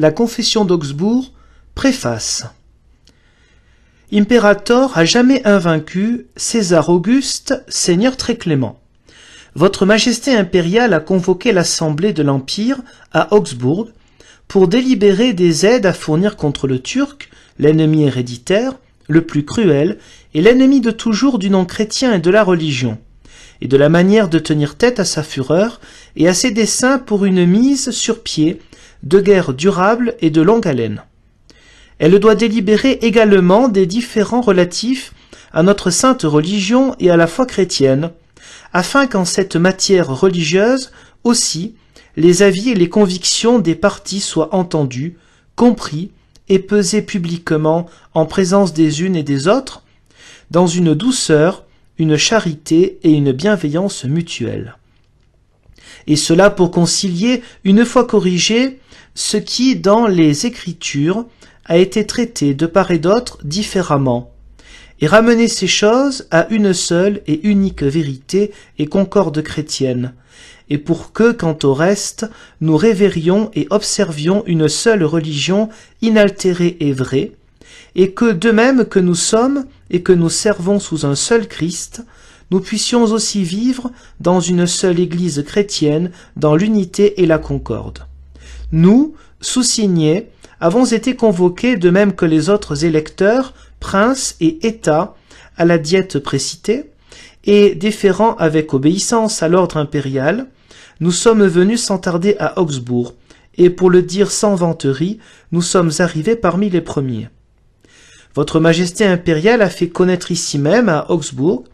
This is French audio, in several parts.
la Confession d'Augsbourg, préface. Impérator à jamais invaincu, César Auguste, Seigneur très clément. Votre Majesté impériale a convoqué l'Assemblée de l'Empire à Augsbourg pour délibérer des aides à fournir contre le Turc, l'ennemi héréditaire, le plus cruel, et l'ennemi de toujours du nom chrétien et de la religion, et de la manière de tenir tête à sa fureur et à ses desseins pour une mise sur pied de guerre durable et de longue haleine. Elle doit délibérer également des différends relatifs à notre sainte religion et à la foi chrétienne, afin qu'en cette matière religieuse aussi les avis et les convictions des partis soient entendus, compris et pesés publiquement en présence des unes et des autres, dans une douceur, une charité et une bienveillance mutuelle et cela pour concilier, une fois corrigé, ce qui, dans les Écritures, a été traité de part et d'autre différemment, et ramener ces choses à une seule et unique vérité et concorde chrétienne, et pour que, quant au reste, nous révérions et observions une seule religion inaltérée et vraie, et que, de même que nous sommes et que nous servons sous un seul Christ, nous puissions aussi vivre dans une seule Église chrétienne, dans l'unité et la concorde. Nous, sous-signés, avons été convoqués, de même que les autres électeurs, princes et États, à la diète précitée, et déférant avec obéissance à l'ordre impérial, nous sommes venus sans tarder à Augsbourg, et pour le dire sans vanterie, nous sommes arrivés parmi les premiers. Votre Majesté impériale a fait connaître ici même, à Augsbourg,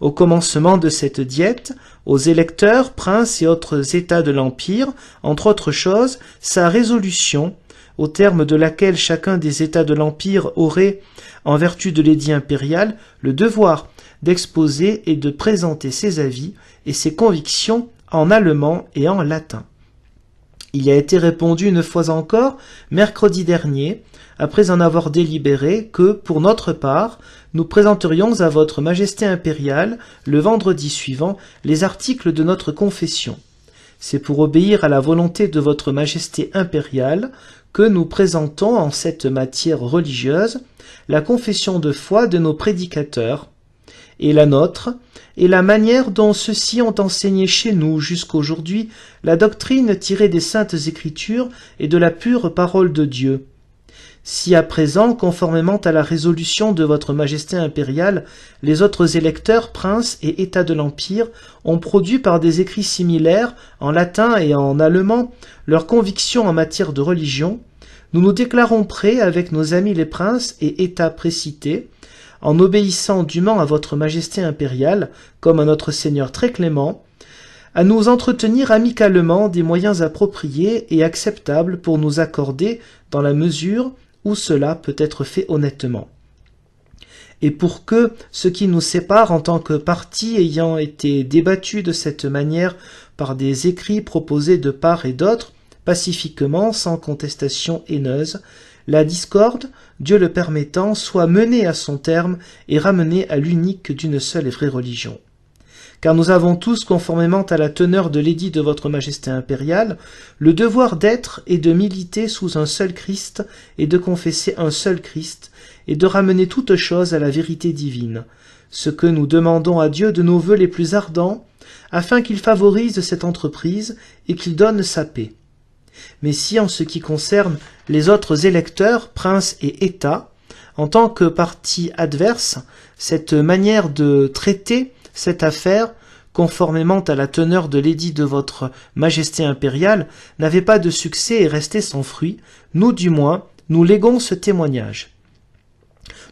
au commencement de cette diète, aux électeurs, princes et autres états de l'Empire, entre autres choses, sa résolution, au terme de laquelle chacun des États de l'Empire aurait, en vertu de l'édit impérial, le devoir d'exposer et de présenter ses avis et ses convictions en allemand et en latin. Il a été répondu une fois encore, mercredi dernier, après en avoir délibéré, que, pour notre part, nous présenterions à votre Majesté impériale, le vendredi suivant, les articles de notre confession. C'est pour obéir à la volonté de votre Majesté impériale que nous présentons en cette matière religieuse la confession de foi de nos prédicateurs, et la nôtre, et la manière dont ceux-ci ont enseigné chez nous jusqu'aujourd'hui la doctrine tirée des saintes écritures et de la pure parole de Dieu. Si à présent, conformément à la résolution de votre majesté impériale, les autres électeurs, princes et états de l'Empire ont produit par des écrits similaires, en latin et en allemand, leurs convictions en matière de religion, nous nous déclarons prêts avec nos amis les princes et états précités en obéissant dûment à votre majesté impériale, comme à notre seigneur très clément, à nous entretenir amicalement des moyens appropriés et acceptables pour nous accorder dans la mesure où cela peut être fait honnêtement. Et pour que ce qui nous sépare en tant que parti ayant été débattu de cette manière par des écrits proposés de part et d'autre, pacifiquement, sans contestation haineuse, la discorde, Dieu le permettant, soit menée à son terme et ramenée à l'unique d'une seule et vraie religion. Car nous avons tous, conformément à la teneur de l'édit de votre majesté impériale, le devoir d'être et de militer sous un seul Christ et de confesser un seul Christ et de ramener toute chose à la vérité divine, ce que nous demandons à Dieu de nos vœux les plus ardents, afin qu'il favorise cette entreprise et qu'il donne sa paix mais si en ce qui concerne les autres électeurs, princes et États, en tant que partie adverse, cette manière de traiter cette affaire, conformément à la teneur de l'édit de votre majesté impériale, n'avait pas de succès et restait sans fruit, nous du moins, nous léguons ce témoignage.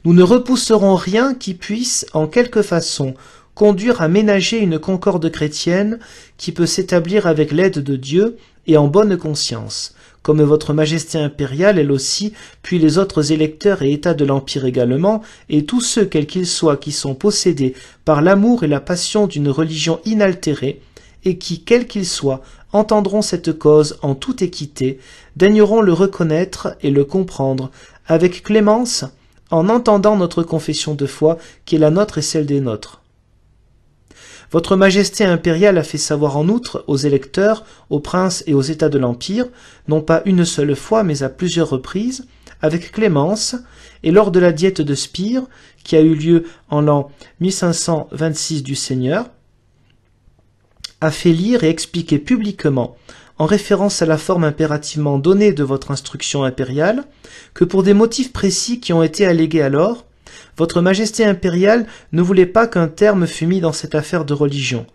Nous ne repousserons rien qui puisse, en quelque façon, conduire à ménager une concorde chrétienne qui peut s'établir avec l'aide de Dieu et en bonne conscience, comme votre majesté impériale elle aussi, puis les autres électeurs et états de l'Empire également, et tous ceux quels qu'ils soient qui sont possédés par l'amour et la passion d'une religion inaltérée, et qui, quels qu'ils soient, entendront cette cause en toute équité, daigneront le reconnaître et le comprendre, avec clémence, en entendant notre confession de foi, qui est la nôtre et celle des nôtres. Votre Majesté impériale a fait savoir en outre aux électeurs, aux princes et aux États de l'Empire, non pas une seule fois mais à plusieurs reprises, avec clémence, et lors de la diète de Spire, qui a eu lieu en l'an 1526 du Seigneur, a fait lire et expliquer publiquement, en référence à la forme impérativement donnée de votre instruction impériale, que pour des motifs précis qui ont été allégués alors, votre Majesté impériale ne voulait pas qu'un terme fût mis dans cette affaire de religion.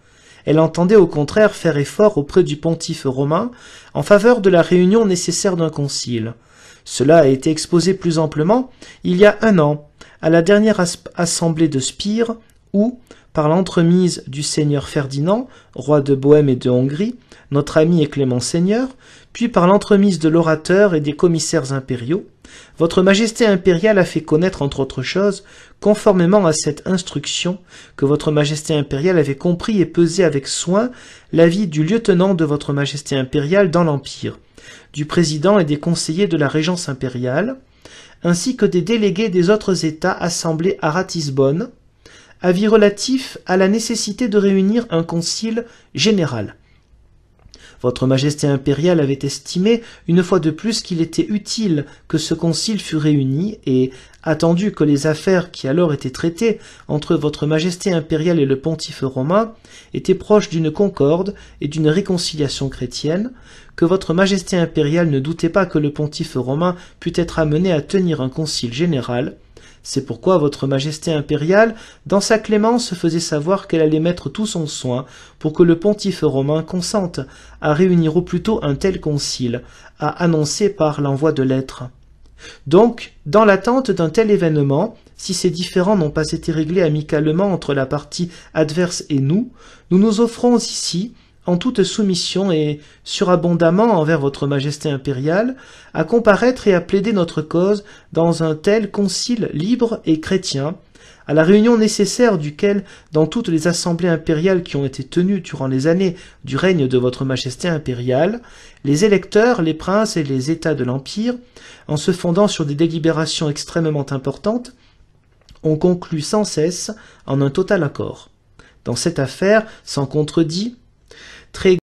Elle entendait au contraire faire effort auprès du pontife romain en faveur de la réunion nécessaire d'un concile. Cela a été exposé plus amplement il y a un an, à la dernière assemblée de Spire, où, par l'entremise du seigneur Ferdinand, roi de Bohême et de Hongrie, notre ami et clément seigneur, puis par l'entremise de l'orateur et des commissaires impériaux, votre Majesté impériale a fait connaître, entre autres choses, conformément à cette instruction, que Votre Majesté impériale avait compris et pesé avec soin l'avis du lieutenant de Votre Majesté impériale dans l'Empire, du président et des conseillers de la Régence impériale, ainsi que des délégués des autres États assemblés à Ratisbonne, avis relatif à la nécessité de réunir un concile général votre Majesté impériale avait estimé, une fois de plus, qu'il était utile que ce concile fût réuni, et, attendu que les affaires qui alors étaient traitées entre Votre Majesté impériale et le pontife romain étaient proches d'une concorde et d'une réconciliation chrétienne, que Votre Majesté impériale ne doutait pas que le pontife romain pût être amené à tenir un concile général, c'est pourquoi votre majesté impériale, dans sa clémence, faisait savoir qu'elle allait mettre tout son soin pour que le pontife romain consente à réunir au plus tôt un tel concile, à annoncer par l'envoi de lettres. Donc, dans l'attente d'un tel événement, si ces différends n'ont pas été réglés amicalement entre la partie adverse et nous, nous nous offrons ici en toute soumission et surabondamment envers votre majesté impériale, à comparaître et à plaider notre cause dans un tel concile libre et chrétien, à la réunion nécessaire duquel, dans toutes les assemblées impériales qui ont été tenues durant les années du règne de votre majesté impériale, les électeurs, les princes et les états de l'Empire, en se fondant sur des délibérations extrêmement importantes, ont conclu sans cesse en un total accord. Dans cette affaire, sans contredit, Très